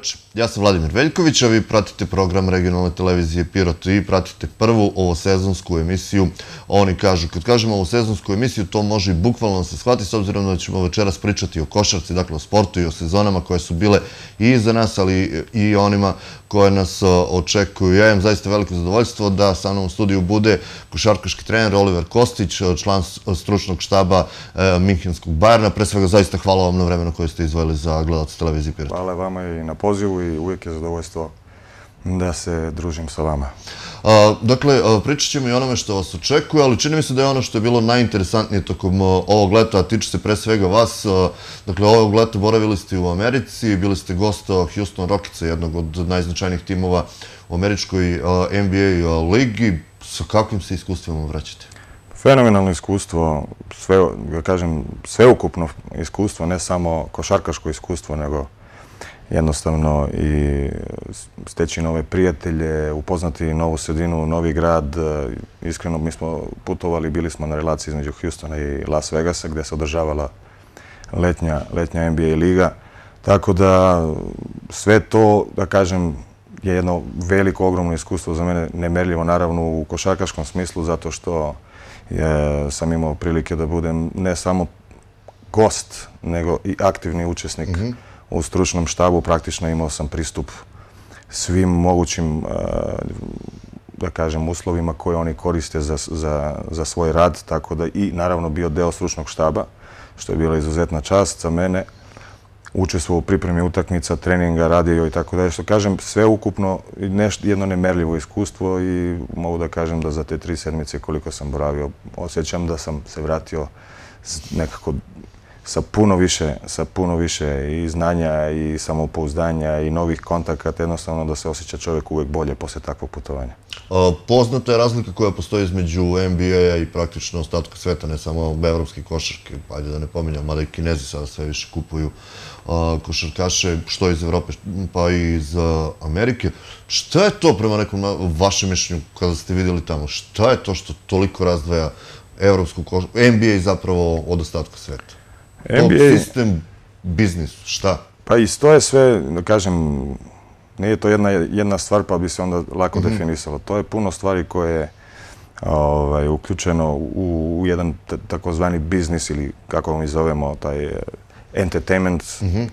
veče. Ja sam Vladimir Veljković, a vi pratite program regionalne televizije Pirot i pratite prvu ovo sezonsku emisiju. Oni kažu, kad kažemo ovo sezonsku emisiju, to može i bukvalno se shvati s obzirom da ćemo večeras pričati o košarci, dakle o sportu i o sezonama koje su bile i za nas, ali i onima koje nas očekuju. Ja imam zaista veliko zadovoljstvo da sa mnom u studiju bude košarkaški trener Oliver Kostić, član stručnog štaba e, Minhenskog Bajerna. Pre svega, zaista hvala vam na vremenu koje ste izvojili za gledalce televizije Pirot. Hvala vama i na pozornosti pozivu i uvijek je zadovoljstvo da se družim sa vama. Dakle, pričat ćemo i onome što vas očekuje, ali čini mi se da je ono što je bilo najinteresantnije tokom ovog leta, a tiče se pre svega vas. Dakle, ovog leta boravili ste u Americi, bili ste gosta Houston Rockica, jednog od najznačajnijih timova u američkoj NBA ligi. Sa kakvim se iskustvima vraćate? Fenomenalno iskustvo, sve kažem, sveukupno iskustvo, ne samo košarkaško iskustvo, nego jednostavno i steći nove prijatelje, upoznati novu sredinu, novi grad. Iskreno mi smo putovali, bili smo na relaciji između Houstona i Las Vegasa gdje se održavala letnja, letnja NBA liga. Tako da sve to, da kažem, je jedno veliko, ogromno iskustvo za mene, nemerljivo naravno u košarkaškom smislu, zato što sam imao prilike da budem ne samo gost, nego i aktivni učesnik mm u stručnom štabu praktično imao sam pristup svim mogućim, eh, da kažem, uslovima koje oni koriste za svoj rad, tako da i naravno bio deo stručnog štaba, što je bila izuzetna čast za mene, učestvo u pripremi utakmica, treninga, radio i tako dalje, što kažem, sve ukupno jedno nemerljivo iskustvo i mogu da kažem da za te tri sedmice koliko sam boravio, osjećam da sam se vratio nekako sa puno više, sa puno više i znanja i samopouzdanja i novih kontakata, jednostavno da se osjeća čovjek uvek bolje posle takvog putovanja. Poznata je razlika koja postoji između NBA-a i praktično ostatka sveta, ne samo evropske košarke, ajde da ne pominjam, mada i kinezi sada sve više kupuju košarkaše, što iz Evrope, pa i iz Amerike. Šta je to prema nekom vašem mišljenju, kada ste vidjeli tamo, šta je to što toliko razdvaja evropsku košarku, NBA zapravo od ostatka sveta? NBA... Top system, biznis, šta? Pa iz to je sve, da kažem, nije to jedna, jedna stvar pa bi se onda lako mhm. definisalo. To je puno stvari koje je ovaj, uključeno u, jedan takozvani biznis ili kako mi zovemo taj eh, entertainment mhm.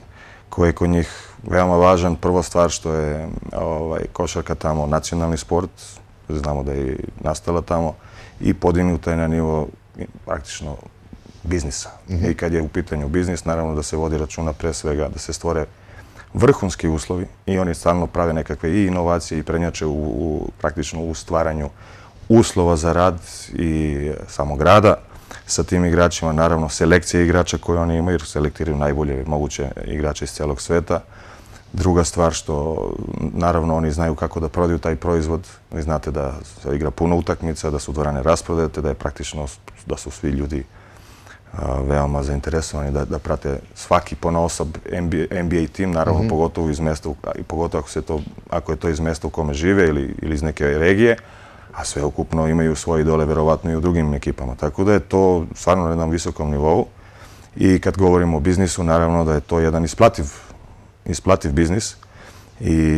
koji je kod njih veoma važan. Prva stvar što je ovaj, košarka tamo, nacionalni sport, znamo da je nastala tamo i podignuta je na nivo praktično biznisa. Mhm. I kad je u pitanju biznis, naravno da se vodi računa pre svega da se stvore vrhunski uslovi i oni stalno prave nekakve i inovacije i prenjače u, u, praktično u stvaranju uslova za rad i samog rada sa tim igračima, naravno selekcije igrača koje oni imaju, jer selektiraju najbolje moguće igrače iz cijelog sveta. Druga stvar što, naravno, oni znaju kako da prodaju taj proizvod. Vi znate da se igra puno utakmica, da su dvorane rasprodajate, da je praktično, da su svi ljudi veoma zainteresovani da prate svaki ponosob NBA tim, naravno mhm. pogotovo iz mjesta, pogotovo ako je to iz mjesta u kome žive ili iz neke regije, a sve okupno imaju svoje idole verovatno i u drugim ekipama. Tako da je to stvarno na jednom visokom nivou i kad govorimo o biznisu, naravno da je to jedan isplativ isplativ biznis i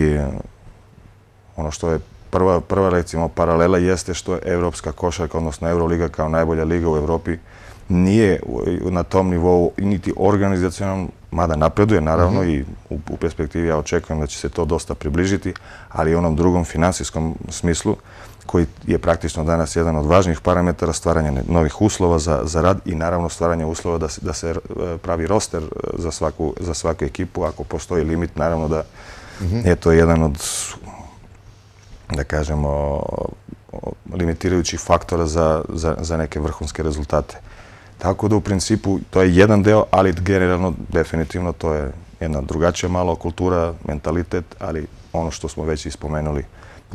ono što je prva prva recimo paralela jeste što je evropska košarka, odnosno Euroliga kao najbolja liga u Evropi, nije na tom nivou niti organizacijom, mada napreduje naravno mhm. i u perspektivi ja očekujem da će se to dosta približiti, ali i onom drugom finansijskom smislu koji je praktično danas jedan od važnijih parametara stvaranja novih uslova za rad i naravno stvaranja uslova da se e, pravi roster e, za svaku ekipu. Ako postoji limit, naravno da mhm. je to jedan od, da kažemo, limitirajućih faktora za neke vrhunske rezultate. Tako da u principu to je jedan deo, ali generalno definitivno to je jedna drugačija malo kultura, mentalitet, ali ono što smo već ispomenuli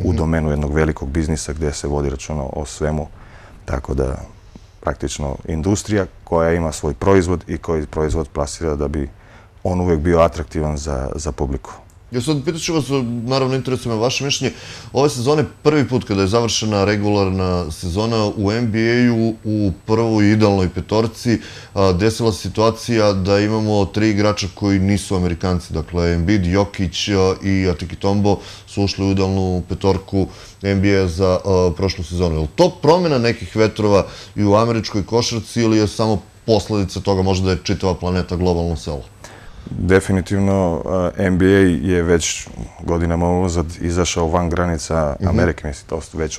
u mhm. domenu jednog velikog biznisa gdje se vodi računa o svemu, tako da praktično industrija koja ima svoj proizvod i koji proizvod plasira da bi on uvijek bio atraktivan za, za publiku. Ja sad pitaću vas, naravno interesuje me vaše mišljenje, ove sezone prvi put kada je završena regularna sezona u NBA-u u prvoj idealnoj petorci desila se situacija da imamo tri igrača koji nisu amerikanci, dakle Embiid, Jokić i Atiki Tombo su ušli u idealnu petorku NBA za prošlu sezonu. Je li to promjena nekih vetrova i u američkoj košarci ili je samo posledica toga možda je čitava planeta globalno selo? Definitivno, eh, NBA je već godinama uzad izašao van granica mhm. Amerike, mislim, to je već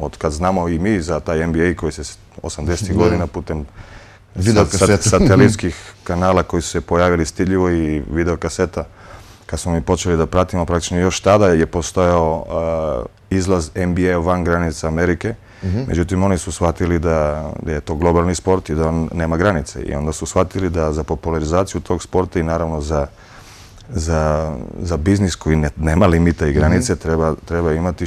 od kad znamo i mi za taj NBA koji se 80-ih godina putem satelitskih kanala koji su se pojavili stiljivo i videokaseta, kad smo mi počeli da pratimo, praktično još tada je postojao eh, izlaz NBA van granica Amerike, Mhm. Međutim, oni su shvatili da je to globalni sport i da on nema granice. I onda su shvatili da za popularizaciju tog sporta i naravno za za biznis koji nema limita i mhm. granice treba imati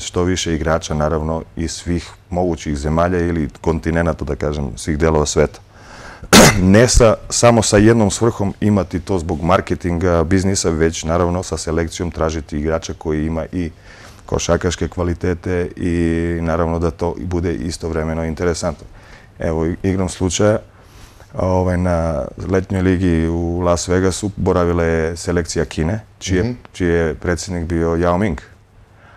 što više igrača naravno iz svih mogućih zemalja ili kontinenta, da kažem, svih delova sveta. Ne samo sa jednom svrhom imati to zbog marketinga biznisa, već naravno sa selekcijom tražiti igrača koji ima i košakaške kvalitete i naravno da to bude istovremeno interesantno. Evo, igrom slučaja, ovaj, na letnjoj ligi u Las Vegasu boravila je selekcija Kine, čiji je mhm. predsjednik bio Yao Ming.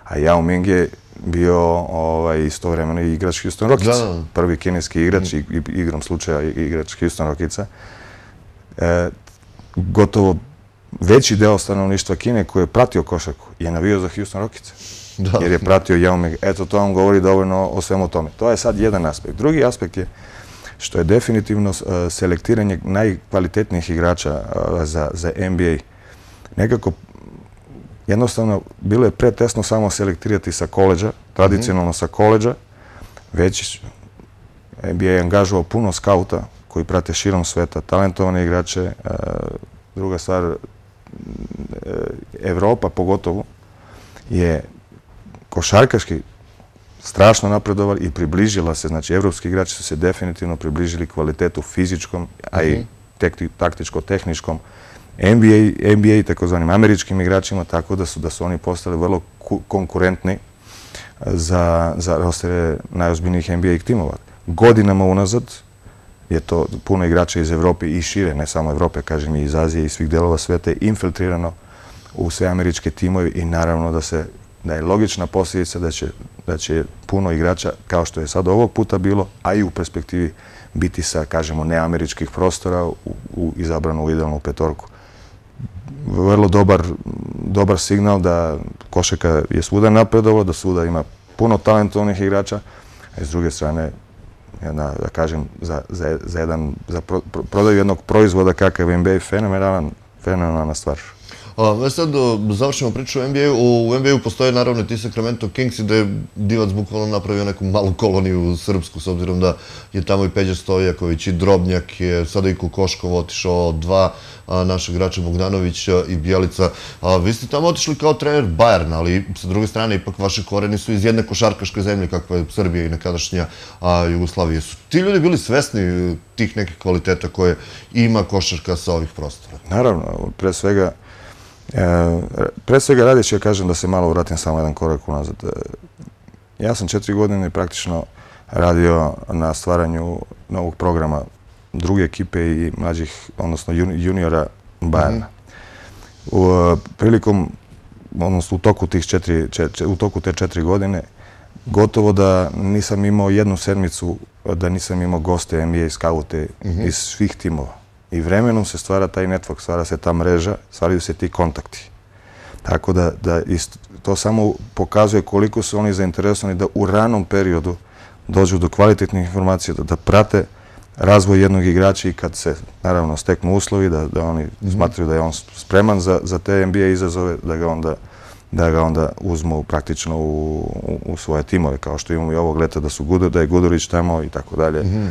A Yao Ming je bio ovaj, istovremeno igrač Houston Rockica. Prvi kineski igrač, mhm. igrom slučaja igrač Houston Rockica. E, gotovo veći deo stanovništva Kine koji je pratio košarku je navio za Houston Rockica. jer je pratio Jaume. Eto, to vam govori dovoljno o svemu tome. To je sad jedan aspekt. Drugi aspekt je što je definitivno eh, selektiranje najkvalitetnijih igrača eh, za NBA. Nekako, jednostavno, bilo je pretesno samo selektirati sa koleđa, mhm. tradicionalno sa koleđa, već NBA je angažuo puno skauta koji prate širom sveta, talentovane igrače. Eh, druga stvar, Evropa pogotovo je košarkaški strašno napredovali i približila se, znači evropski igrači su se definitivno približili kvalitetu fizičkom, a i mhm. taktičko-tehničkom NBA, takozvanim američkim igračima, tako da su oni postali vrlo konkurentni eh, za rostere najozbiljnijih NBA timova. Godinama unazad je to puno igrača iz Evrope i šire, ne samo Evrope, kažem i iz Azije i svih delova sveta, infiltrirano u sve američke timove i naravno da se da je logična posljedica da će puno igrača, kao što je sad ovog puta bilo, a i u perspektivi biti sa, kažemo, neameričkih prostora izabrano u idealnu petorku. Vrlo dobar signal da Košeka je svuda napredovalo, da svuda ima puno talentovnih igrača, a s druge strane, da kažem, za prodaju jednog proizvoda kakav NBA je fenomenalna stvar. E, sad e, završimo priču o NBA-u. U NBA-u postoje naravno ti Sacramento Kings i da je divac bukvalno napravio neku malu koloniju u Srpsku s obzirom da je tamo i Peđa Stojaković i Drobnjak je sada i Kukoškov otišao dva našeg grača Bogdanović e, i Bjelica. Vi ste tamo otišli kao trener Bayern, ali sa druge strane ipak vaše koreni su iz jedne košarkaške zemlje kakva je Srbija i nekadašnja Jugoslavije. Su ti ljudi bili svesni tih nekih kvaliteta koje ima košarka sa ovih prostora? Naravno, pre svega E, pre svega radeći, ja kažem da se malo vratim samo jedan korak unazad. E, ja sam četiri godine praktično radio na stvaranju novog programa druge ekipe i mlađih, odnosno juniora Bajana. U e, prilikom, odnosno u toku, tih četiri, u toku te četiri godine, gotovo da nisam imao jednu sedmicu da nisam imao goste NBA scoute mhm. iz svih timova. I vremenom se stvara taj network, stvara se ta mreža, stvaraju se ti kontakti. Tako da, da to samo pokazuje koliko su oni zainteresovani da u ranom periodu dođu do kvalitetnih informacija, da, prate razvoj jednog igrača i kad se naravno steknu uslovi, da, da oni mm smatraju da je on spreman za, za te NBA izazove, da ga onda da ga onda uzmu praktično u, u, svoje timove, kao što imamo i ovog leta da, su Gudur, da je Gudorić tamo i tako dalje. Mhm,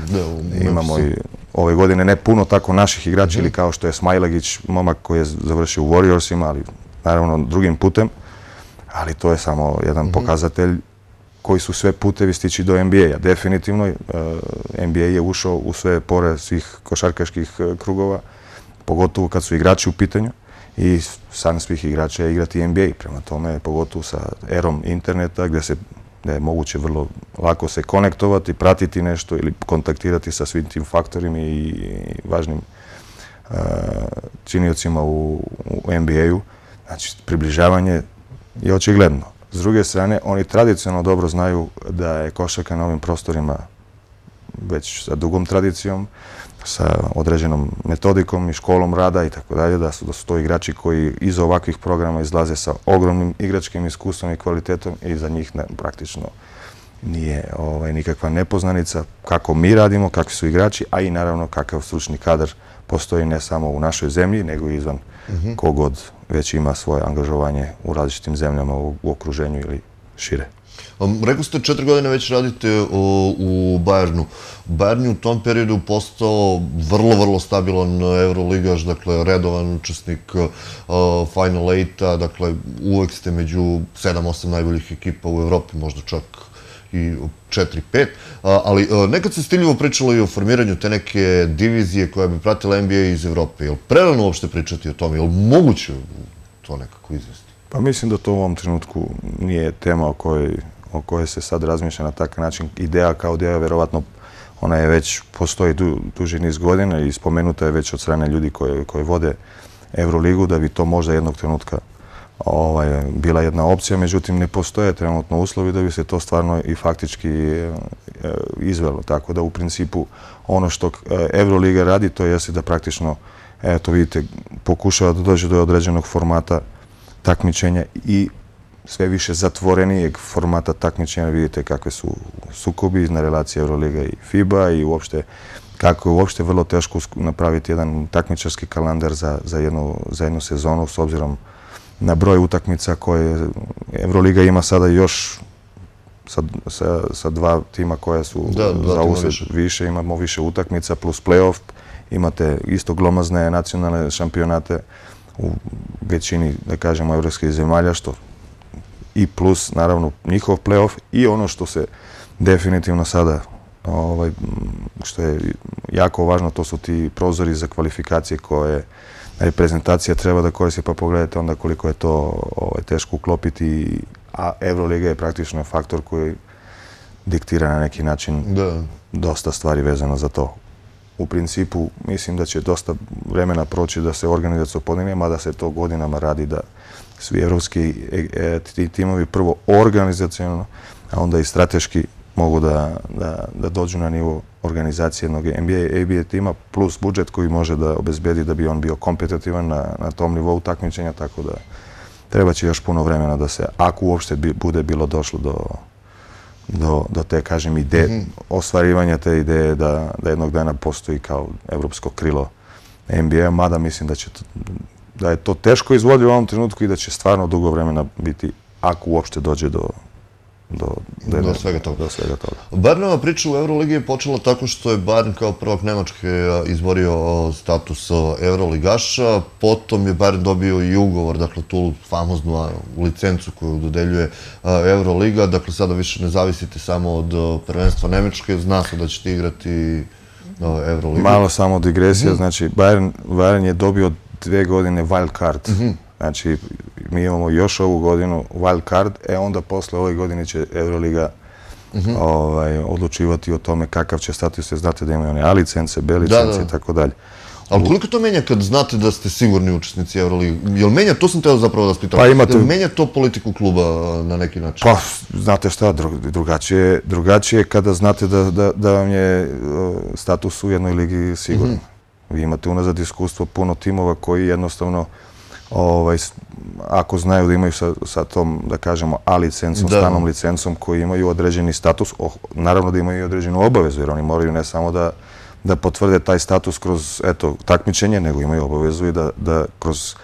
imamo i ove godine ne puno tako naših igrača mhm. ili kao što je Smajlagić, momak koji je završio u Warriorsima, ali naravno drugim putem, ali to je samo jedan mhm. pokazatelj koji su sve putevi stići do NBA-a. Definitivno e, NBA je ušao u sve pore svih košarkaških e, krugova, pogotovo kad su igrači u pitanju i san svih igrača je igrati NBA, prema tome, je pogotovo sa erom interneta, gdje se da je moguće vrlo lako se konektovati, pratiti nešto ili kontaktirati sa svim tim faktorima i važnim činiocima u NBA-u. Znači, približavanje je očigledno. S druge strane, oni tradicionalno dobro znaju da je košaka na ovim prostorima već sa dugom tradicijom, sa određenom metodikom i školom rada i tako dalje, da su to igrači koji iz ovakvih programa izlaze sa ogromnim igračkim iskustvom i kvalitetom i za njih praktično nije ovaj, nikakva nepoznanica kako mi radimo, kakvi su igrači, a i naravno kakav stručni kadar postoji ne samo u našoj zemlji, nego i izvan mhm. kogod već ima svoje angažovanje u različitim zemljama u okruženju ili šire. Rekli ste četiri godine već radite e, u Bajernu. Bayern je u tom periodu postao vrlo, vrlo stabilan Euroligaš, dakle redovan učesnik e, Final 8-a, dakle uvek ste među 7-8 najboljih ekipa u Evropi, možda čak i 4-5, ali e, nekad se stiljivo pričalo i o formiranju te neke divizije koja bi pratila NBA iz Evrope. Je li prerano uopšte pričati o tom? Je li moguće to nekako izvesti? Pa mislim da to u ovom trenutku nije tema o kojoj o kojoj se sad razmišlja na takav način. Ideja kao da je verovatno, ona je već postoji duži niz godina i spomenuta je već od strane ljudi koji vode Euroligu da bi to možda jednog trenutka ovaj, bila jedna opcija, međutim ne postoje trenutno uslovi da bi se to stvarno i faktički e, izvelo. Tako da u principu ono što e, Euroliga radi to jeste da praktično, eto vidite, pokušava da dođe do određenog formata takmičenja i све више затворени, е формата такмичење, видите какви су сукоби на релација Евролига и ФИБА и уопште како е уопште врло тешко направити еден такмичарски календар за за едно за едно сезона, со обзиром на број утакмица кои Евролига има сада још са, са, са два тима кои се да, за осет више. више, имамо више утакмица плюс плейоф, имате исто гломазне национални шампионате у веќини, да кажеме, европски земјалја што i plus naravno njihov playoff i ono što se definitivno sada ovaj, što je jako važno to su ti prozori za kvalifikacije koje reprezentacija treba da koristi pa pogledajte onda koliko je to ovaj, teško uklopiti a Euroliga je praktično faktor koji diktira na neki način da. dosta stvari vezano za to u principu mislim da će dosta vremena proći da se organizacija podigne, mada se to godinama radi da svi evropski e, e, timovi prvo organizacijalno, a onda i strateški mogu da, da, dođu na nivo organizacije jednog NBA, ABA tima plus budžet koji može da obezbedi da bi on bio kompetitivan na, na tom nivou takmičenja, tako da treba će još puno vremena da se, ako uopšte bude bilo došlo do do te, kažem, ideje, mhm. osvarivanja te ideje da jednog dana postoji kao evropsko krilo nba mada mislim da je to teško izvodljivo u ovom trenutku i da će stvarno dugo vremena biti, ako uopšte dođe do, do, do svega toga. Do svega toga. Barnova priča u Euroligi je počela tako što je Barn kao prvak Nemačke izborio status Euroligaša, potom je Barn dobio i ugovor, dakle tu famoznu licencu koju dodeljuje Euroliga, dakle sada više ne zavisite samo od prvenstva Nemačke, zna se da ćete igrati Euroligu. Malo samo digresija, mhm. znači Bayern, Bayern je dobio dve godine wild card, mhm. Znači, mi imamo još ovu godinu wild card, e onda posle ove godine će Euroliga mhm. ovaj, odlučivati o tome kakav će status, jer znate da imaju one A licence, B licence i tako dalje. Ali koliko to menja kad znate da ste sigurni učesnici Euroligi? Jel menja, to sam teo zapravo da spitam, pa jel menja to politiku kluba na neki način? Pa, znate šta, drugačije je kada znate da vam je status u jednoj ligi sigurno. Mhm. Vi imate unazad iskustvo puno timova koji jednostavno Ovaj, ako znaju da imaju sa tom, da kažemo, A licencom, stanom licencom, koji imaju određeni status, oh, naravno da imaju i određenu obavezu, jer oni moraju ne samo da potvrde taj status kroz takmičenje, nego imaju obavezu i da kroz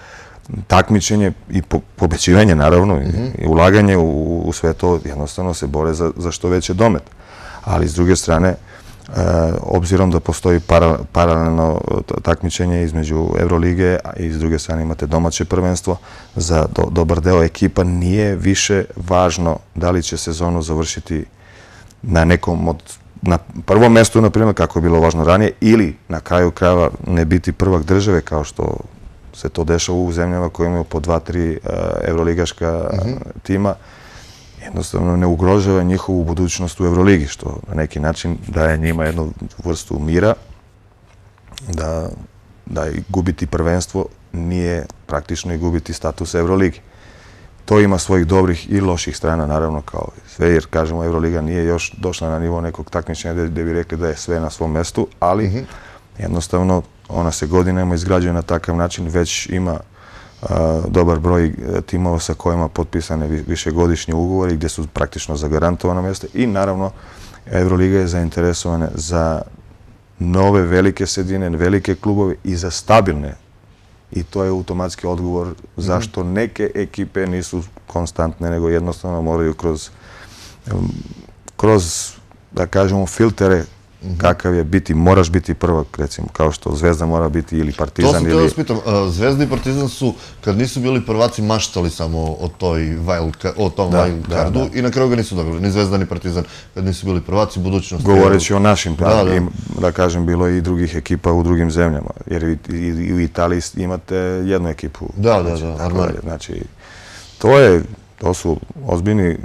takmičenje i pobećivanje, naravno, i mhm. ulaganje u sve to, jednostavno se bore za što veće domet. Ali, s druge strane, Eh, obzirom da postoji paralelno eh, takmičenje između Euroligije i s druge strane imate domaće prvenstvo, za dobar deo ekipa nije više važno da li će sezonu završiti na nekom od na prvom mestu, na primjer, kako je bilo važno ranije, ili na kraju krava ne biti prvak države, kao što se to dešava u zemljama koje imaju po dva, tri Euroligaška eh, mhm. tima, jednostavno ne ugrožava njihovu budućnost u Euroligi, što na neki način daje njima jednu vrstu mira, da, da i gubiti prvenstvo nije praktično i gubiti status Euroligi. To ima svojih dobrih i loših strana, naravno, kao sve, jer, kažemo, Euroliga nije još došla na nivo nekog takmičenja gdje bi rekli da je sve na svom mestu, ali mhm. jednostavno ona se godinama izgrađuje na takav način, već ima dobar broj e, timova sa kojima potpisane višegodišnje ugovore gdje su praktično zagarantovano mjesto i naravno Euroliga je zainteresovana za nove velike sredine, velike klubove i za stabilne i to je automatski odgovor mhm. zašto neke ekipe nisu konstantne nego jednostavno moraju kroz kroz da kažemo filtere Mhm. kakav je biti, moraš biti prvak, recimo, kao što Zvezda mora biti ili Partizan. ili... To sam te vas Zvezda i Partizan su, kad nisu bili prvaci, maštali samo o tom Wildcardu i na kraju ga nisu dobili, ni Zvezda ni Partizan, kad nisu bili prvaci, budućnost... Govoreći o našim pravima, da kažem, bilo i drugih ekipa u drugim zemljama, jer i u Italiji imate jednu ekipu. Da, da, znači, da. Znači, to je, to su ozbiljni e,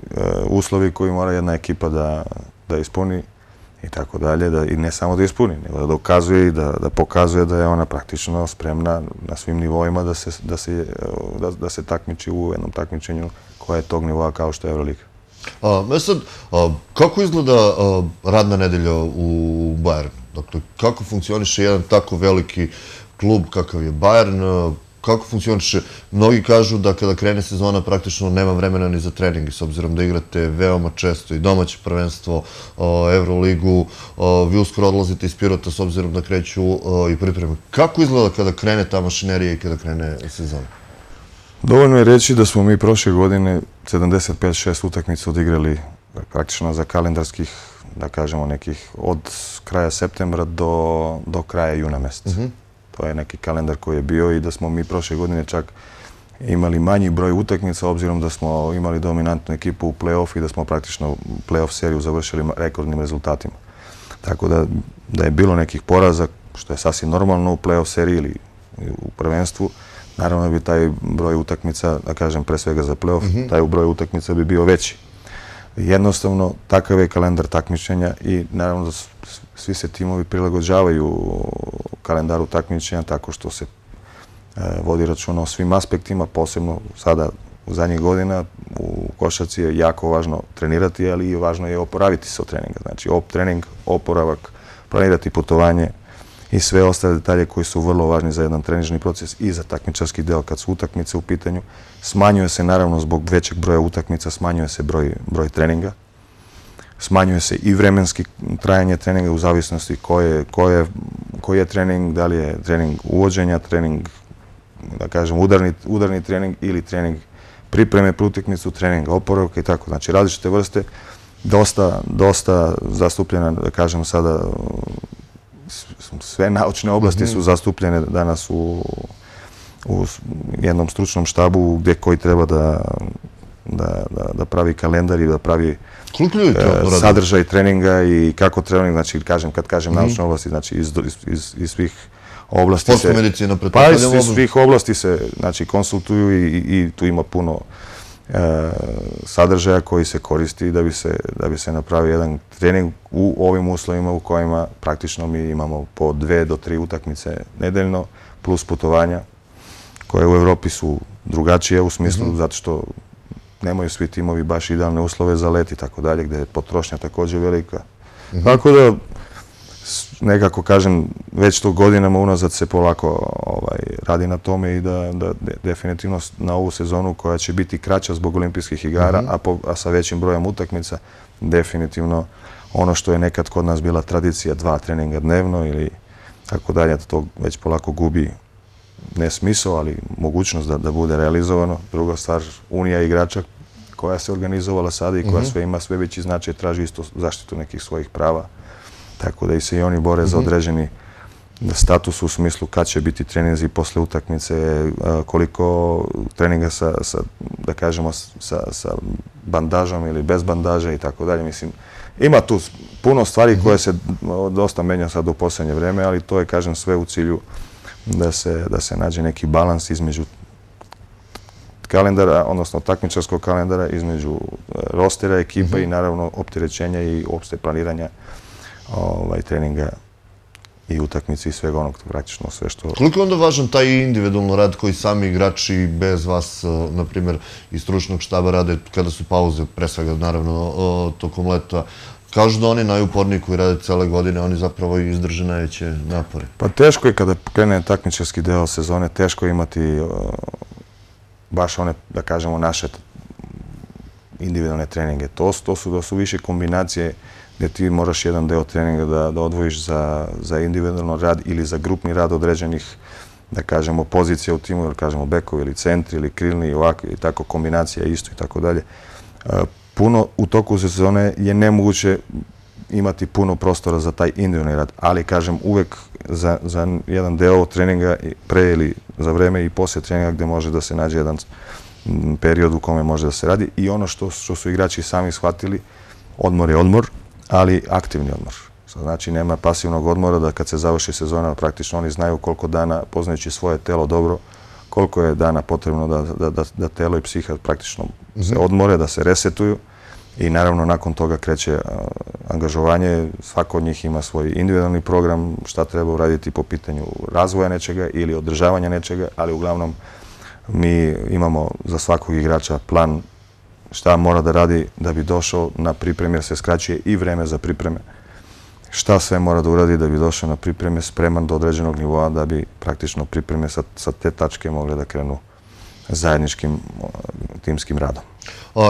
uslovi koji mora jedna ekipa da da ispuni, i tako dalje, i ne samo da ispuni, nego da dokazuje i da pokazuje da je ona praktično spremna na svim nivoima da se takmiči u jednom takmičenju koja je tog nivoa kao što je Euroliga. E sad, kako izgleda radna nedelja u Bayernu? Dakle, kako funkcioniše jedan tako veliki klub kakav je Bayern, kako funkcioniš? Mnogi kažu da kada krene sezona praktično nema vremena ni za treningi, s obzirom da igrate veoma često i domaće prvenstvo, Euroligu, vi uskoro odlazite iz Pirota s obzirom da kreću i pripreme. Kako izgleda kada krene ta mašinerija i kada krene sezona? Dovoljno je reći da smo mi prošle godine 75-6 utakmice odigrali e, praktično za kalendarskih, da kažemo nekih, od kraja septembra do kraja juna mjeseca. Mhm to pa je neki kalendar koji je bio i da smo mi prošle godine čak imali manji broj utakmica obzirom da smo imali dominantnu ekipu u play-off i da smo praktično play-off seriju završili rekordnim rezultatima. Tako da, da je bilo nekih poraza, što je sasvim normalno u play-off seriji ili u prvenstvu, naravno bi taj broj utakmica, da kažem pre svega za play-off, mhm. taj broj utakmica bi bio veći. Jednostavno, takav je kalendar takmičenja i naravno da svi se timovi prilagođavaju kalendaru takmičenja tako što se e, vodi računa o svim aspektima, posebno sada u zadnjih godina u košaci je jako važno trenirati, ali i važno je oporaviti se od treninga. Znači, op trening, oporavak, planirati putovanje i sve ostale detalje koji su vrlo važni za jedan trenižni proces i za takmičarski deo kad su utakmice u pitanju. Smanjuje se naravno zbog većeg broja utakmica, smanjuje se broj, broj treninga, smanjuje se i vremenski trajanje treninga u zavisnosti koji je trening, da li je trening uvođenja, trening, da kažem, udarni trening ili trening pripreme prutiknicu, trening oporoka i tako. Znači, različite vrste, dosta dosta zastupljena, da kažem sada, sve naučne oblasti mhm. su zastupljene danas u jednom stručnom štabu gdje koji treba da da pravi kalendar i da pravi e, sadržaj treninga i kako trening, znači kažem, kad kažem mhm. naučne oblasti, znači iz svih oblasti se... Postmedicina, pretpostavljamo oblasti. Pa iz svih oblasti se znači, konsultuju i tu ima puno e, sadržaja koji se koristi da bi se napravi jedan trening u ovim uslovima u kojima praktično mi imamo po dve do tri utakmice nedeljno plus putovanja koje u Evropi su drugačije u smislu mhm. zato što nemaju svi timovi baš idealne uslove za let i tako dalje, gdje je potrošnja također velika. Mhm. Tako da, nekako kažem, već to godinama unazad se polako ovaj, radi na tome i da definitivno na ovu sezonu koja će biti kraća zbog olimpijskih igara, mhm. a sa većim brojem utakmica, definitivno ono što je nekad kod nas bila tradicija dva treninga dnevno ili tako dalje, to već polako gubi ne smisao, ali mogućnost da, da bude realizovano. Druga stvar, Unija igrača koja se organizovala sada i koja mhm. sve ima sve veći značaj, traži isto zaštitu nekih svojih prava. Tako da i se i oni bore za mhm. određeni status u smislu kad će biti treninzi posle utakmice, e, koliko treninga sa, sa da kažemo, sa, sa bandažom ili bez bandaža i tako dalje. Mislim, ima tu puno stvari mhm. koje se dosta menja sad u posljednje vreme, ali to je, kažem, sve u cilju da se nađe neki balans između kalendara, odnosno takmičarskog kalendara, između e, rostera, ekipa mhm. i naravno opterećenja i uopšte planiranja ovaj, treninga i utakmice i svega onog praktično sve što... Koliko je onda važan taj individualno rad koji sami igrači bez vas, e, na primjer, iz stručnog štaba rade kada su pauze, pre svega, naravno, tokom leta, Kažu da oni najuporniji koji rade cele godine, oni zapravo izdrže najveće napore. Pa teško je kada krene takmičarski deo sezone, teško je imati baš one, da kažemo, naše individualne treninge. To su više kombinacije gdje ti moraš jedan deo treninga da odvojiš za individualno rad ili za grupni rad određenih, da kažemo, pozicija u timu, ili kažemo bekovi ili centri ili krilni i tako kombinacija isto i tako dalje. E, puno u toku sezone je nemoguće imati puno prostora za taj individualni rad, ali kažem uvek za jedan deo treninga pre ili za vreme i posle treninga gde može da se nađe jedan period u kome može da se radi i ono što su igrači sami shvatili, odmor je odmor, ali aktivni odmor. Znači nema pasivnog odmora da kad se završi sezona praktično oni znaju koliko dana, poznajući svoje telo dobro, koliko je dana potrebno da telo i psiha praktično se mhm. odmore, da se resetuju, i naravno nakon toga kreće angažovanje. Svako od njih ima svoj individualni program, šta treba uraditi po pitanju razvoja nečega ili održavanja nečega, ali uglavnom mi imamo za svakog igrača plan šta mora da radi da bi došao na pripreme, jer se skraćuje i vreme za pripreme. Šta sve mora da uradi da bi došao na pripreme spreman do određenog nivoa da bi praktično pripreme sa te tačke mogle da krenu zajedničkim timskim radom.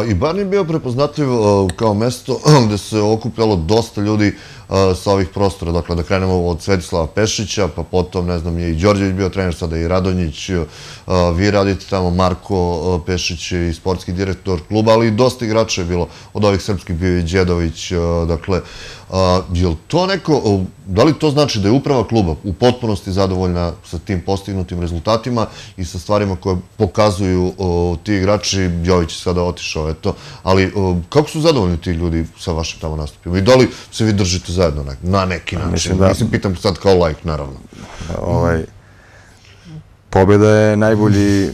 I Barni je bio prepoznatljiv kao mesto gdje se okupljalo dosta ljudi E, sa ovih prostora. Dakle, da krenemo od Svetislava Pešića, pa potom, ne znam, je i Đorđević bio trener, sada i Radonjić. E, vi radite tamo, Marko e, Pešić je i sportski direktor kluba, ali i dosta igrača je bilo od ovih srpskih, bio je Đedović. Dakle, je li to neko, da li to znači da je uprava kluba u potpunosti zadovoljna sa tim postignutim rezultatima i sa stvarima koje pokazuju ti igrači, Jović je sada otišao, eto, ali kako su zadovoljni ti ljudi sa vašim tamo nastupima i da li se vi držite zajedno na, na neki način. Mislim, da, mislim, pitam sad kao like, naravno. Ovaj, pobjeda je najbolji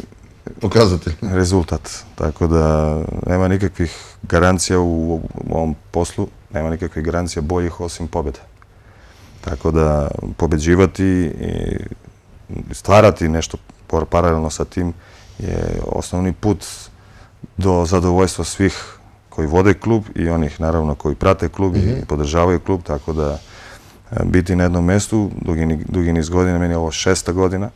pokazatelj. Rezultat. Tako da nema nikakvih garancija u, ovom poslu, nema nikakvih garancija boljih osim pobjeda. Tako da pobeđivati i stvarati nešto paralelno sa tim je osnovni put do zadovoljstva svih koji vode klub i onih naravno koji prate klub i mhm. podržavaju klub, tako da e, biti na jednom mestu, dugi niz godina, meni je ovo šesta godina,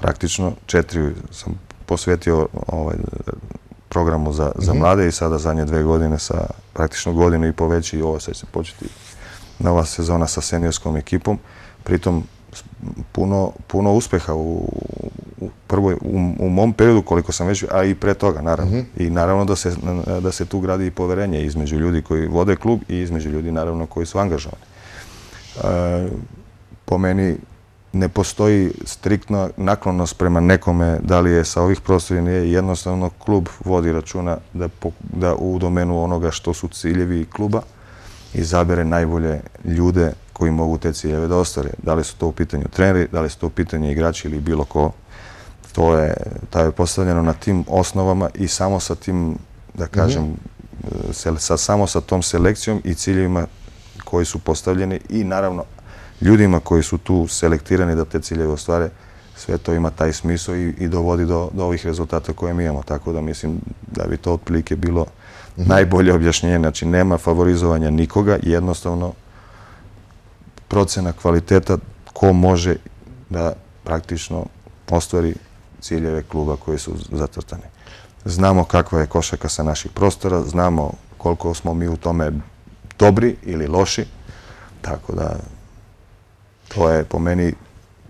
praktično četiri sam posvetio ovaj, programu za mhm. mlade i sada zadnje dve godine sa praktično godinu i poveći i ovo sad će početi nova sezona sa seniorskom ekipom, pritom puno, puno uspeha u, u, prvo, u, u mom periodu koliko sam već, a i pre toga naravno. Mhm. I naravno da se, da se tu gradi i poverenje između ljudi koji vode klub i između ljudi naravno koji su angažovani. E, po meni ne postoji striktna naklonost prema nekome da li je sa ovih prostora ili nije. Jednostavno klub vodi računa da, da u domenu onoga što su ciljevi kluba izabere najbolje ljude koji mogu te ciljeve da ostare. Da li su to u pitanju treneri, da li su to u pitanju igrači ili bilo ko, to je, to je postavljeno na tim osnovama i samo sa tim, da kažem, mm sa, samo sa tom selekcijom i ciljevima koji su postavljeni i naravno ljudima koji su tu selektirani da te ciljeve ostvare, sve to ima taj smisao i, i dovodi do, ovih rezultata koje mi imamo. Tako da mislim da bi to otprilike bilo mhm. najbolje objašnjenje. Znači, nema favorizovanja nikoga, i jednostavno procena kvaliteta ko može da praktično ostvari ciljeve kluba koje su zatvrtane. Znamo kakva je košaka sa naših prostora, znamo koliko smo mi u tome dobri ili loši, tako da to je po meni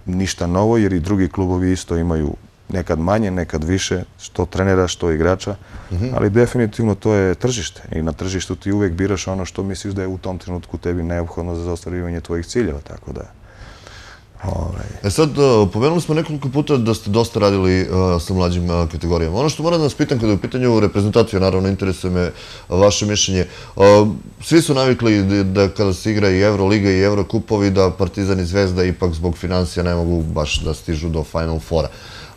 ništa novo, jer i drugi klubovi isto imaju nekad manje, nekad više, što trenera, što igrača, mhm. ali definitivno to je tržište i na tržištu ti uvijek biraš ono što misliš da je u tom trenutku tebi neophodno za zastarivanje tvojih ciljeva, tako da... Ovaj. E sad, e, pomenuli smo nekoliko puta da ste dosta radili e, sa mlađim e, kategorijama. Ono što moram da vas pitan kada je u pitanju reprezentacije, naravno interesuje me vaše mišljenje. Svi su navikli da kada se igra i Euroliga i Eurokupovi, da Partizan i Zvezda ipak zbog financija ne mogu baš da stižu do Final Fora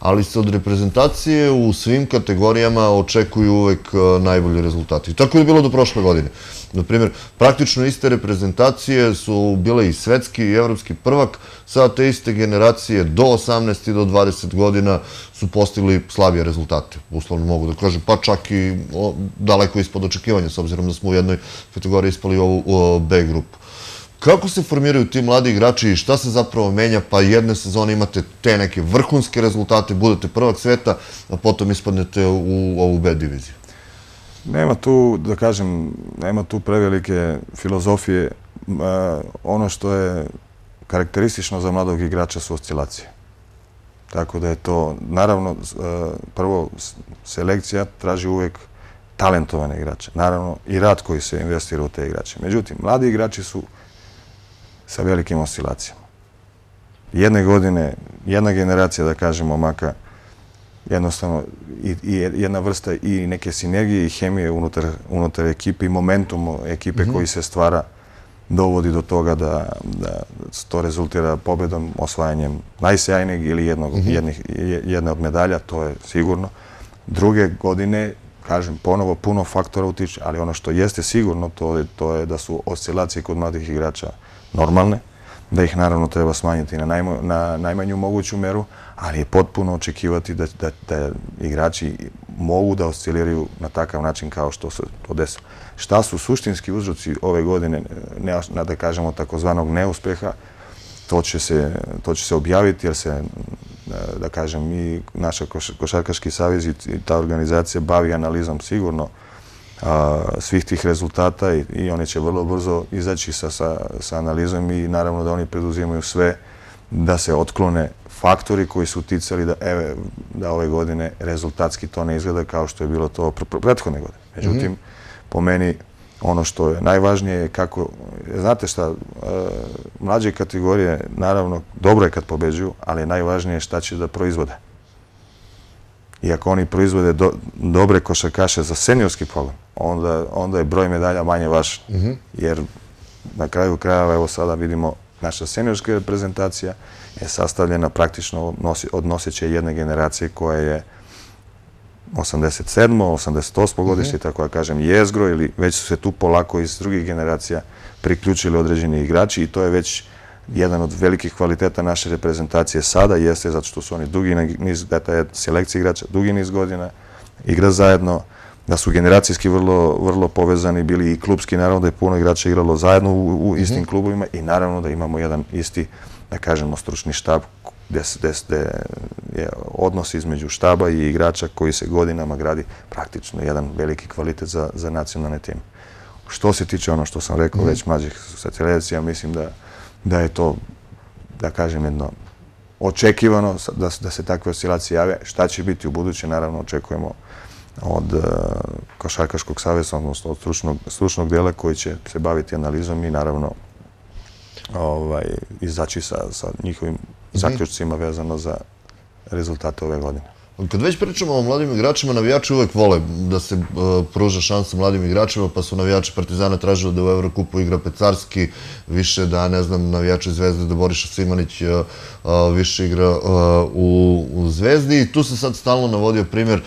ali se od reprezentacije u svim kategorijama očekuju uvek e, najbolji rezultati. Tako je bilo do prošle godine. Naprimjer, praktično iste reprezentacije su bile i svetski i evropski prvak, sada te iste generacije do 18 i do 20 godina su postigli slabije rezultate, uslovno mogu da kažem, pa čak i daleko ispod očekivanja, s obzirom da smo u jednoj kategoriji ispali u B grupu. Kako se formiraju ti mladi igrači i šta se zapravo menja? Pa jedne sezone imate te neke vrhunske rezultate, budete prvak sveta, a potom ispadnete u ovu B diviziju. Nema tu, da kažem, nema tu prevelike filozofije. E, ono što je karakteristično za mladog igrača su oscilacije. Tako da je to, naravno, e, prvo, selekcija traži uvek talentovane igrače. Naravno, i rad koji se investira u te igrače. Međutim, mladi igrači su sa velikim oscilacijama. Jedne godine, jedna generacija, da kažemo, maka, jednostavno, i jedna vrsta i neke sinergije i hemije unutar ekipe i momentum ekipe mhm. koji se stvara, dovodi do toga da to rezultira pobedom, osvajanjem najsjajnijeg ili mhm. jedne od medalja, to je sigurno. Druge godine, kažem, ponovo puno faktora utiče, ali ono što jeste sigurno, to je da su oscilacije kod mladih igrača normalne, da ih naravno treba smanjiti na najmanju moguću meru, ali je potpuno očekivati da igrači mogu da osciliraju na takav način kao što se to desilo. Šta su suštinski uzroci ove godine, da kažemo takozvanog neuspeha, to će se objaviti jer se, da kažem, i naša Košarkaški savjez i ta organizacija bavi analizom sigurno, svih tih rezultata i oni će vrlo brzo izaći sa analizom i naravno da oni preduzimaju sve da se otklone faktori koji su uticali da ove godine rezultatski to ne izgleda kao što je bilo to prethodne godine. Mhm. Međutim, po meni ono što je najvažnije je kako, znate šta, e, mlađe kategorije, naravno, dobro je kad pobeđuju, ali najvažnije je šta će da proizvode. I ako oni proizvode dobre košakaše za seniorski polom, onda je broj medalja manje vaš. Mhm. Jer na kraju krajeva, evo sada vidimo naša seniorska reprezentacija je sastavljena praktično od noseće jedne generacije koja je 87. 88. Mhm. godište, tako da kažem, jezgro ili već su se tu polako iz drugih generacija priključili određeni igrači i to je već jedan od velikih kvaliteta naše reprezentacije sada jeste zato što su oni dugi niz, da je selekcija igrača, dugi niz godina, igra zajedno, da su generacijski vrlo, vrlo povezani bili i klubski, naravno da je puno igrača igralo zajedno u, mhm. istim klubovima i naravno da imamo jedan isti, da kažemo, stručni štab gdje je odnos između štaba i igrača koji se godinama gradi praktično jedan veliki kvalitet za, za nacionalne teme. Što se tiče ono što sam rekao mhm. već mlađih satelijacija, mislim da, da je to, da kažem, jedno očekivano da, da se takve oscilacije jave. Šta će biti u buduće, naravno, očekujemo od e, Košarkaškog savjesa, odnosno od stručnog dijela koji će se baviti analizom i naravno ovaj, izaći sa njihovim mhm. zaključcima vezano za rezultate ove godine. Kad već pričamo o mladim igračima, navijači uvek vole da se e, pruža šansa mladim igračima, pa su navijači Partizana tražili da u Evrokupu igra Pecarski, više da, ne znam, navijači Zvezde, da Boriša Simanić e, e, više igra u Zvezdi. Tu se sad stalno navodio primjer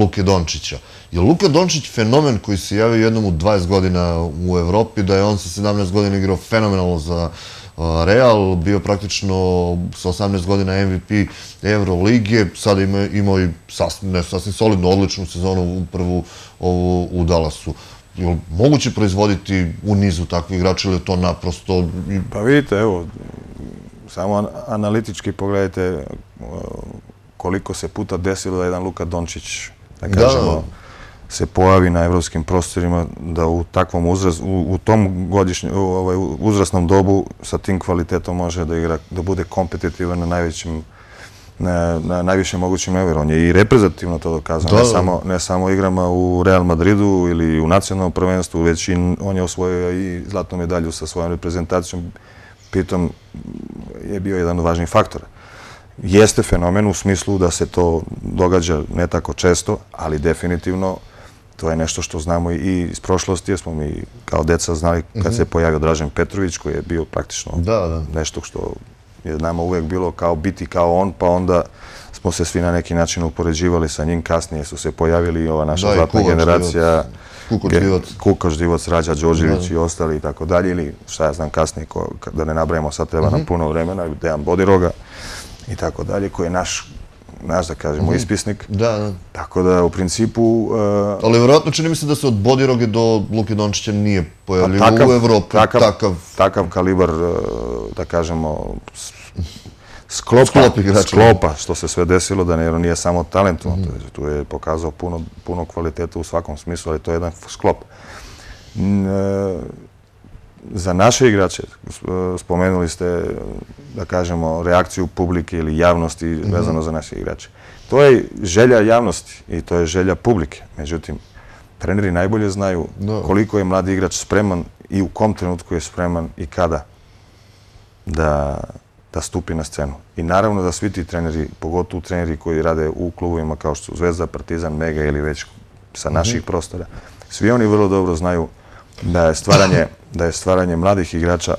Luke Dončića. Je Luka Dončić fenomen koji se javio jednom u 20 godina u Evropi, da je on sa 17 godina igrao fenomenalno za Evropi, Real, bio praktično sa 18 godina MVP Euro Lige, sada imao i sasvim solidno odličnu sezonu upravu u Dallasu. Je li moguće proizvoditi u nizu takvih igrača ili je to naprosto... Pa vidite, evo, samo analitički pogledajte koliko se puta desilo da jedan Luka Dončić, da kažemo, se pojavi na evropskim prostorima da u takvom uzrastu, u tom ovaj, uzrastnom dobu sa tim kvalitetom može da igra, da bude kompetitivan na najvećem na najviše mogućim evro. On je i reprezentativno to dokazano, ne samo igrama u Real Madridu ili u nacionalnom prvenstvu, već i on je osvojio i zlatnu medalju sa svojom reprezentacijom. Pritom je bio jedan od važnijih faktora. Jeste fenomen u smislu da se to događa ne tako često, ali definitivno To je nešto što znamo i iz prošlosti, jer smo mi kao deca znali kad mhm. se je pojavio Dražen Petrović, koji je bio praktično nešto što je nama uvek bilo kao biti kao on, pa onda smo se svi na neki način upoređivali sa njim. Kasnije su se pojavili i ova naša zlatna generacija. Kukoč divoc, Rađa Đođević i ostali i tako dalje. Ili šta ja znam kasnije, da ne nabravimo sad treba na mhm. puno vremena, Dejan Bodiroga i tako dalje, koji je naš znaš da kažemo, mhm. ispisnik. Da, da. Tako da, u principu... Eh, ali vjerojatno čini mi se da se od Bodiroge do Luki Dončića nije pa pojavljivo u Evropi. Takav... Takav kalibar, eh, da kažemo, sklopa. Sklopa, što se sve desilo, da jer on nije samo talentu. Mhm. Tu je pokazao puno kvaliteta u svakom smislu, ali to je jedan sklop. Eh, za naše igrače, e, spomenuli ste, da kažemo, reakciju publike ili javnosti mhm. vezano za naše igrače. To je želja javnosti i to je želja publike. Međutim, treneri najbolje znaju koliko je mladi igrač spreman i u kom trenutku je spreman i kada da da stupi na scenu. I naravno da svi ti treneri, pogotovo treneri koji rade u klubovima kao što su Zvezda, Partizan, Mega ili već sa mhm. naših prostora, svi oni vrlo dobro znaju da je stvaranje mladih igrača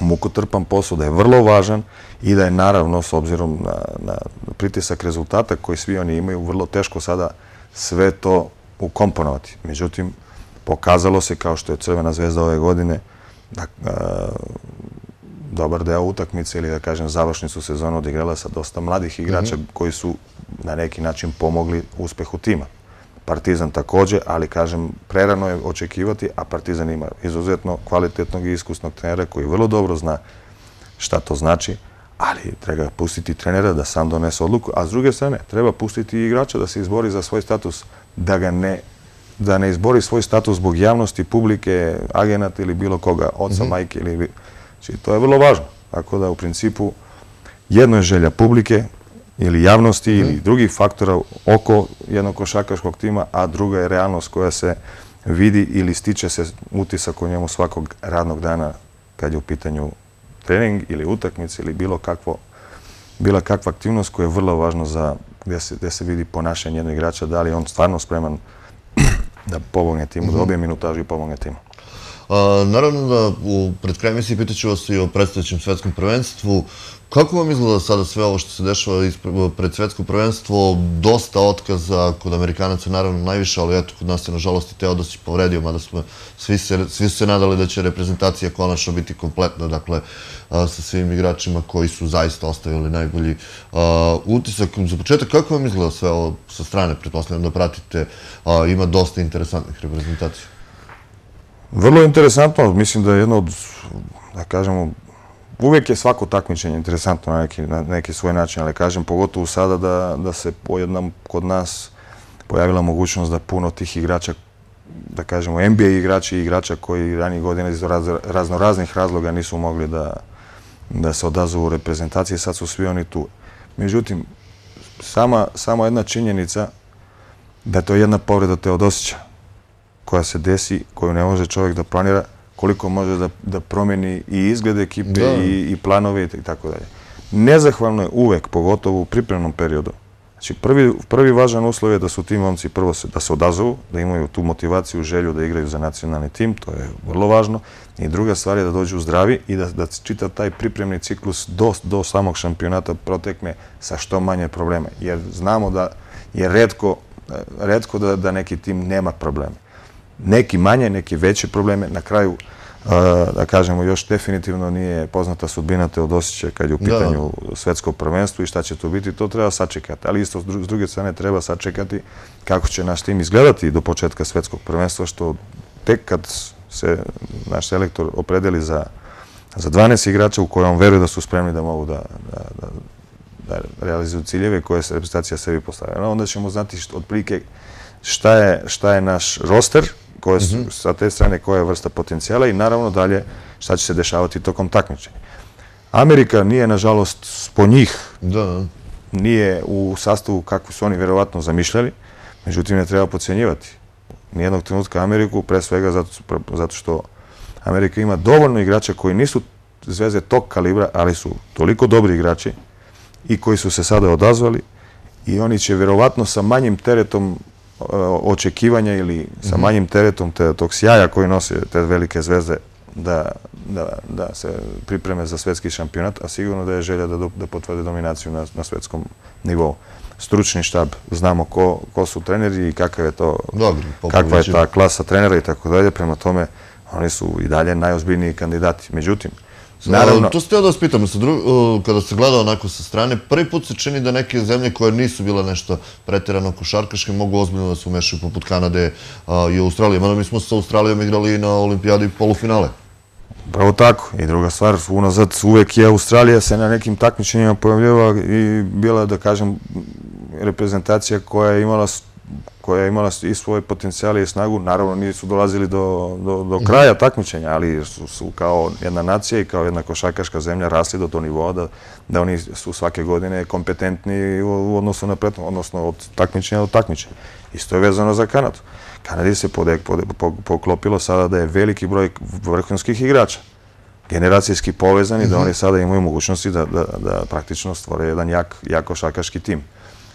mukotrpan posao, da je vrlo važan i da je naravno, s obzirom na na pritisak rezultata koji svi oni imaju, vrlo teško sada sve to ukomponovati. Međutim, pokazalo se kao što je Crvena zvezda ove godine da, e, dobar deo utakmice ili da kažem završnicu sezonu odigrela sa dosta mladih igrača mhm. koji su na neki način pomogli uspehu tima. Partizan takođe, ali kažem, prerano je očekivati, a Partizan ima izuzetno kvalitetnog i iskusnog trenera koji vrlo dobro zna šta to znači, ali treba pustiti trenera da sam donese odluku, a s druge strane, treba pustiti i igrača da se izbori za svoj status, da ga ne da ne izbori svoj status zbog javnosti, publike, agenat ili bilo koga, oca, mhm. majke ili... Znači, to je vrlo važno. Tako da, u principu, jedno je želja publike, ili javnosti ili mhm. drugih faktora oko jednog košakaškog tima, a druga je realnost koja se vidi ili stiče se utisak u njemu svakog radnog dana kad je u pitanju trening ili utakmice ili bilo kakvo bila kakva aktivnost koja je vrlo važna za gdje se vidi ponašanje jednog igrača, da li je on stvarno spreman da pomogne timu, da mhm. obje minutažu i pomogne timu. Naravno da u predkremisiji pitaću vas i o predstavljećem svetskom prvenstvu. Kako vam izgleda sada sve ovo što se dešava pred svetsko prvenstvo? Dosta otkaza kod Amerikanaca, naravno najviše, ali eto, kod nas je nažalost, i žalosti Teodosić povredio, mada smo svi se nadali da će reprezentacija konačno biti kompletna, dakle, sa svim igračima koji su zaista ostavili najbolji utisak. Za početak, kako vam izgleda sve ovo sa strane? Pretpostavljam da pratite, ima dosta interesantnih reprezentacija. Vrlo interesantno, mislim da je jedno od, da kažemo, uvijek je svako takmičenje interesantno na neki, na neki svoj način, ali kažem, pogotovo sada da, da se pojednom kod nas pojavila mogućnost da puno tih igrača, da kažemo, NBA igrači i igrača koji ranije godina iz razno raznih razloga nisu mogli da, da se odazovu u reprezentaciji, sad su svi oni tu. Međutim, sama, sama jedna činjenica da je to jedna povreda te od koja se desi, koju ne može čovjek da planira, koliko može da, da promjeni i izgled ekipe i, i planove i tako dalje. Nezahvalno je uvek, pogotovo u pripremnom periodu, Znači, prvi, prvi važan uslov je da su ti momci prvo da se odazovu, da imaju tu motivaciju, želju da igraju za nacionalni tim, to je vrlo važno. I druga stvar je da dođu zdravi i da, da čita taj pripremni ciklus do, do samog šampionata protekne sa što manje problema. Jer znamo da je redko, eh, redko da, da neki tim nema probleme neki manje, neke veće probleme. Na kraju, eh, da kažemo, još definitivno nije poznata sudbina te od osjećaja kad je u pitanju svetskog prvenstva i šta će to biti, to treba sačekati. Ali isto s druge strane treba sačekati kako će naš tim izgledati do početka svetskog prvenstva, što tek kad se naš selektor opredeli za 12 igrača u koje on veruje da su spremni da mogu da realizuju ciljeve koje se reprezentacija sebi postavlja. Onda ćemo znati od prilike šta je naš roster, Mhm. sa te strane koja je vrsta potencijala i naravno dalje šta će se dešavati tokom takmičenja. Amerika nije, nažalost, po njih, nije u sastavu kako su oni vjerovatno zamišljali, međutim ne treba pocijenjivati nijednog trenutka Ameriku, pre svega zato što Amerika ima dovoljno igrača koji nisu zveze tog kalibra, ali su toliko dobri igrači i koji su se sada odazvali i oni će vjerovatno sa manjim teretom Eh, očekivanja ili sa mhm. manjim teretom tog sjaja koji nose te velike zvezde da se pripreme za svetski šampionat, a sigurno da je želja da potvrde dominaciju na svetskom nivou. Stručni štab, znamo ko su treneri i je to kakva je ta klasa trenera i tako dalje, prema tome oni su i dalje najozbiljniji kandidati. Međutim, Naravno. To ste ja da vas pitam, kada se gleda onako sa strane, prvi put se čini da neke zemlje koje nisu bila nešto pretirano košarkaške mogu ozbiljno da se umešaju poput Kanade i Australije. Mano mi smo sa Australijom igrali i na olimpijadi polufinale. Pravo tako. I druga stvar, unazad uvek je Australija se na nekim takmičenjima pojavljava i bila, da kažem, reprezentacija koja je imala koja je imala i svoje potencijale i snagu, naravno nisu dolazili do kraja takmičenja, ali su kao jedna nacija i kao jedna košakaška zemlja rasli do to nivoa da oni su svake godine kompetentni u odnosu na pretnog, odnosno od takmičenja do takmičenja. Isto je vezano za Kanadu. Kanadi se poklopilo sada da je veliki broj vrhunskih igrača generacijski povezani, da mhm. oni sada imaju mogućnosti da praktično stvore jedan jako šakaški tim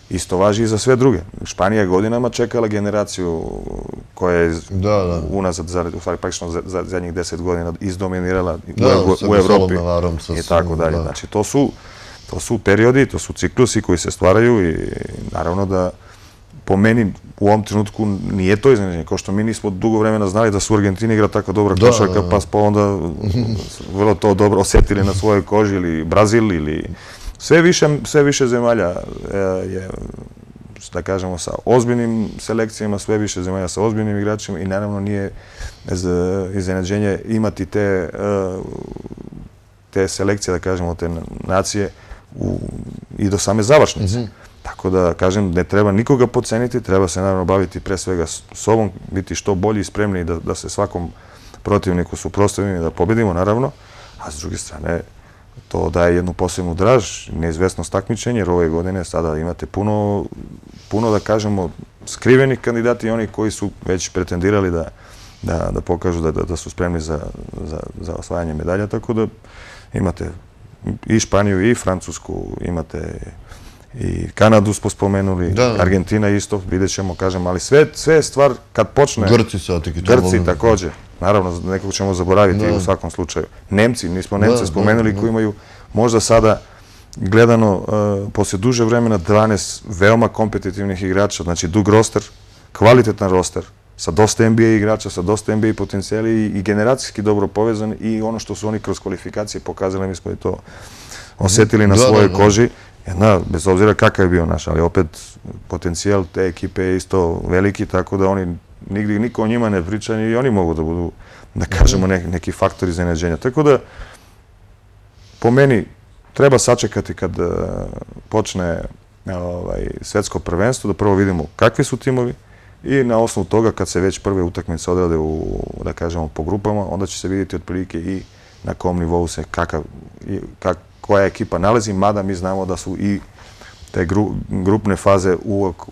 isto važi i za sve druge. Španija je godinama čekala generaciju koja je unazad, u stvari praktično za zadnjih deset godina izdominirala u Evropi. I tako dalje. Znači, to su periodi, to su ciklusi koji se stvaraju i naravno da po meni u ovom trenutku nije to iznenađenje, kao što mi nismo dugo vremena znali da su u Argentini igra tako dobra košarka, pa, pa onda vrlo to dobro osjetili na svojoj koži ili Brazil ili Sve više zemalja e, je, da kažemo, sa ozbiljnim selekcijama, sve više zemalja sa ozbiljnim igračima i naravno nije iznenađenje imati e, te selekcije, da kažemo, te nacije i do same završnice. Mhm. Tako da, kažem, ne treba nikoga poceniti, treba se naravno baviti pre svega sobom, biti što bolji i spremniji da se svakom protivniku suprostavimo i da pobedimo, naravno, a s druge strane, to daje jednu posebnu draž, neizvesnost takmičenja, jer ove godine sada imate puno, puno da kažemo, skrivenih kandidati i oni koji su već pretendirali da, da, da pokažu da, da su spremni za, za, za osvajanje medalja, tako da imate i Španiju i Francusku, imate i Kanadu smo spomenuli, Argentina isto, vidjet ćemo, kažem, ali sve je stvar kad počne... Grci sa tiki to. Grci također. Naravno, nekog ćemo zaboraviti u svakom slučaju. Nemci, nismo Nemce spomenuli koji imaju možda sada gledano uh, poslije duže vremena 12 veoma kompetitivnih igrača, znači dug roster, kvalitetan roster, sa dosta NBA igrača, sa dosta NBA potencijali i generacijski dobro povezan i ono što su oni kroz kvalifikacije pokazali, mi smo i to osjetili na svojoj koži, jedna, bez obzira kakav je bio naš, ali opet potencijal te ekipe je isto veliki, tako da oni, nigdje niko o njima ne priča i oni mogu da budu, da kažemo, neki, faktori faktor iznenađenja. Tako da, po meni, treba sačekati kad e, počne e, ovaj, svetsko prvenstvo, da prvo vidimo kakvi su timovi i na osnovu toga kad se već prve utakmice odrade u, da kažemo, po grupama, onda će se vidjeti otprilike i na kom nivou se kakav, kak, koja ekipa nalazi, mada mi znamo da su i te grupne faze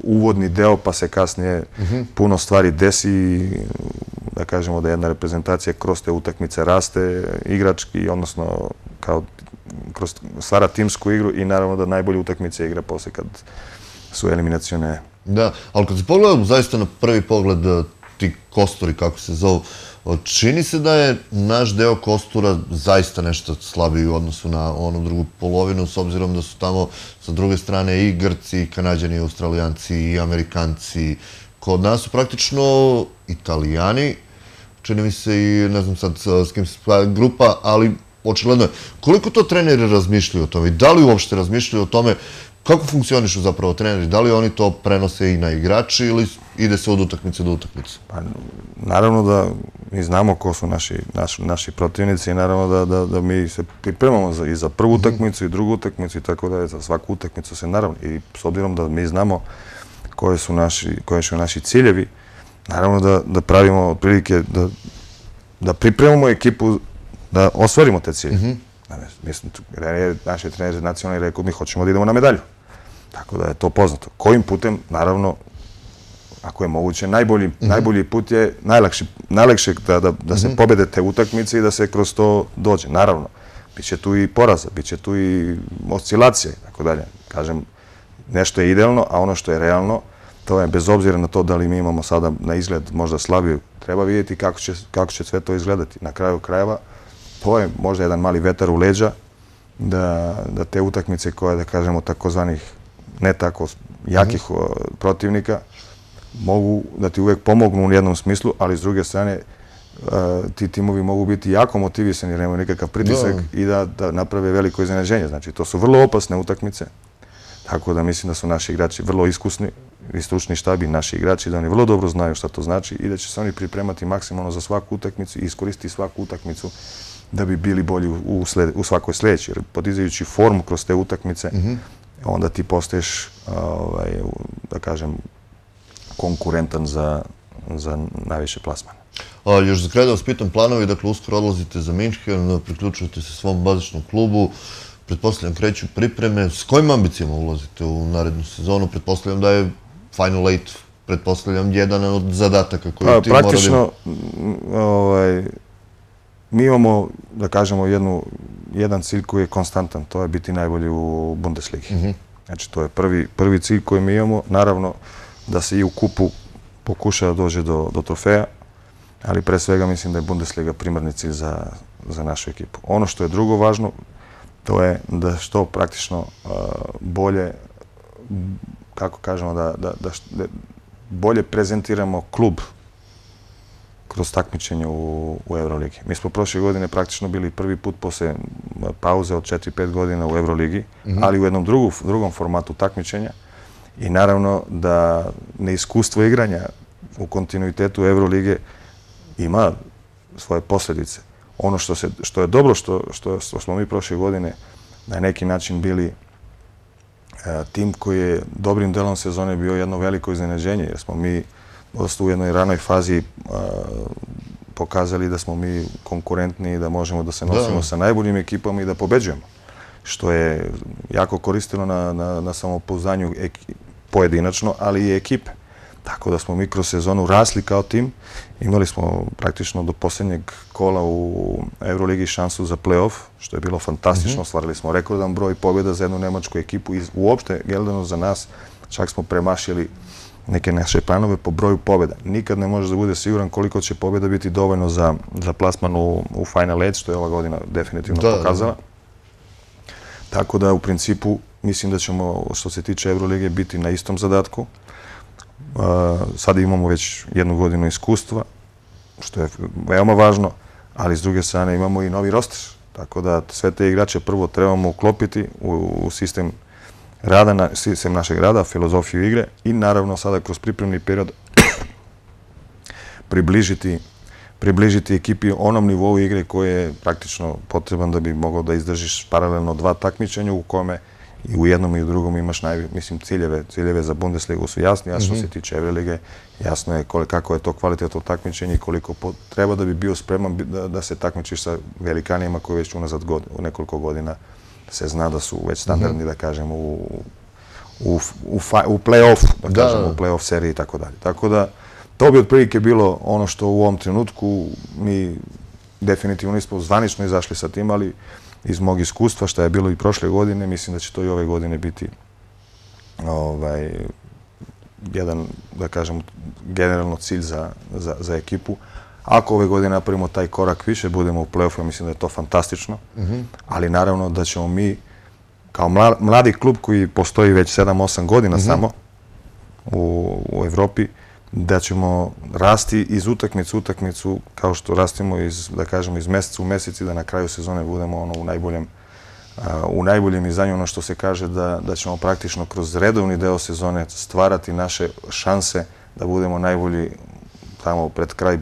uvodni deo, pa se kasnije mhm. puno stvari desi i da kažemo da jedna reprezentacija kroz te utakmice raste igrački, odnosno kao kroz stvara timsku igru i naravno da najbolje utakmice igra posle kad su eliminacione. Da, ali kad se pogledam zaista na prvi pogled eh, ti kostori, kako se zovu, Čini se da je naš deo kostura zaista nešto slabiji u odnosu na onu drugu polovinu, s obzirom da su tamo sa druge strane i Grci, i Kanadjani, i Australijanci, i Amerikanci. Kod nas su praktično Italijani, čini mi se i ne znam sad s kim se spaja grupa, ali očigledno je. Koliko to treneri razmišljaju o tome i da li uopšte razmišljaju o tome Kako funkcionišu zapravo treneri? Da li oni to prenose i na igrači ili ide se od utakmice do utakmice? Pa, naravno da mi znamo ko su naši, naš, naši protivnici i naravno da, da, mi se pripremamo za, i za prvu mhm. utakmicu i drugu utakmicu i tako da je za svaku utakmicu se naravno i s obzirom da mi znamo koje su naši, koje su naši ciljevi, naravno da, da pravimo prilike da, da pripremamo ekipu da osvarimo te cilje. Mm -hmm. Mislim, naši trener nacionalni rekao, mi hoćemo da idemo na medalju. Tako da je to poznato. Kojim putem, naravno, ako je moguće, najbolji mhm. put je najlakše da se mhm. pobede te utakmice i da se kroz to dođe. Naravno, bit će tu i poraza, bit će tu i oscilacije i tako dalje. Kažem, nešto je idealno, a ono što je realno, to je bez obzira na to da li mi imamo sada na izgled možda slabiju, treba vidjeti kako će sve to izgledati. Na kraju krajeva, to je možda jedan mali vetar u leđa da te utakmice koje, da kažemo, takozvanih ne tako jakih mhm. protivnika, mogu da ti uvek pomognu u jednom smislu, ali s druge strane e, ti timovi mogu biti jako motivisani jer nemaju nikakav pritisak i da naprave veliko iznenađenje. Znači, to su vrlo opasne utakmice, tako da mislim da su naši igrači vrlo iskusni i stručni štabi naši igrači, da oni vrlo dobro znaju šta to znači i da će se oni pripremati maksimalno za svaku utakmicu i iskoristiti svaku utakmicu da bi bili bolji u svakoj sljedeći. podizajući formu kroz te utakmice, mhm onda ti postaješ, ovaj, da kažem, konkurentan za, za najviše plasmane. A, još za kraj da vas pitam planovi, dakle uskoro odlazite za Minhen, priključujete se svom bazičnom klubu, pretpostavljam kreću pripreme, s kojim ambicijama ulazite u narednu sezonu, pretpostavljam da je final eight, pretpostavljam jedan od zadataka koji pa, ti moraju... Praktično, ovaj, mi imamo, da kažemo, jednu jedan cilj koji je konstantan, to je biti najbolji u Bundesligi. Mhm. Znači, to je prvi cilj koji mi imamo. Naravno, da se i u kupu pokuša da dođe do trofeja, ali pre svega mislim da je Bundesliga primarni cilj za našu ekipu. Ono što je drugo važno, to je da što praktično uh, bolje, kako kažemo, da bolje prezentiramo klub kroz takmičenje u Euroligi. Mi smo prošle godine praktično bili prvi put posle pauze od 4-5 godina u Euroligi, mhm. ali u jednom drugom formatu takmičenja. I naravno da neiskustvo igranja u kontinuitetu Euroligi ima svoje posljedice. Ono što je dobro, što smo mi prošle godine na neki način bili e, tim koji je dobrim delom sezone bio jedno veliko iznenađenje, jer smo mi u jednoj ranoj fazi pokazali da smo mi konkurentni i da možemo da se nosimo sa najboljim ekipama i da pobeđujemo. Što je jako koristilo na samopoznanju pojedinačno, ali i ekipe. Tako da smo mi kroz sezonu rasli kao tim. Imali smo praktično do posljednjeg kola u Euroligi šansu za playoff, što je bilo fantastično. Mhm. Stvarili smo rekordan broj pobjeda za jednu nemačku ekipu i uopšte, gledano za nas, čak smo premašili neke naše planove po broju pobjeda. Nikad ne možeš da bude siguran koliko će pobjeda biti dovoljno za plasman u Final Edge, što je ova godina definitivno pokazala. Tako da, u principu, mislim da ćemo, što se tiče Euroligije, biti na istom zadatku. E, Sada imamo već jednu godinu iskustva, što je veoma važno, ali s druge strane imamo i novi roster. Tako da, sve te igrače prvo trebamo uklopiti u sistem igrača рада на сем нашег града филозофија игре и наравно сада кроз припремни период приближити приближити екипи оном нивоу игре кој е практично потребен да би могол да издржиш паралелно два такмичења у коме и у едном и у другом имаш нај мислим целеве целеве за Бундеслигу су јасни, а што се тиче Евролига, јасно е кој како е то од такмичење и колку треба да би бил спреман да, да се такмичиш со великанима кои веќе уназад год, неколку година se zna da su već standardni, mhm. da kažem, u, u, u, u play-off, da, da kažem, u play-off seriji i tako dalje. Tako da, to bi otprilike bilo ono što u ovom trenutku mi definitivno nismo zvanično izašli sa tim, ali iz mog iskustva, što je bilo i prošle godine, mislim da će to i ove godine biti ovaj, jedan, da kažem, generalno cilj za, za, za ekipu. Ako ove godine napravimo taj korak više, budemo u play-offu, ja mislim da je to fantastično. Mhm. Ali naravno da ćemo mi, kao mladi klub koji postoji već 7-8 godina mhm. samo u Evropi, da ćemo rasti iz utakmicu, utakmicu, kao što rastimo iz, da kažemo, iz meseca u mesec i da na kraju sezone budemo ono u najboljem u najboljem izdanju, ono što se kaže da ćemo praktično kroz redovni deo sezone stvarati naše šanse da budemo najbolji tamo pred kraj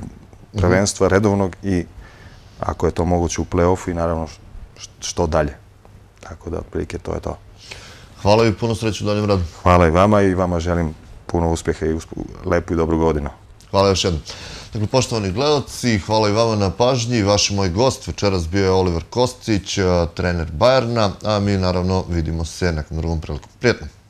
prvenstva redovnog i ako je to moguće u play-offu i naravno što dalje. Tako da, otprilike, to je to. Hvala i puno sreću u daljem radu. Hvala i vama i vama želim puno uspjeha i lepu i dobru godinu. Hvala još jednom. Dakle, poštovani gledoci, hvala i vama na pažnji. Vaš moj gost večeras bio je Oliver Kostić, trener Bajerna, a mi naravno vidimo se nekom drugom priliku. Prijetno!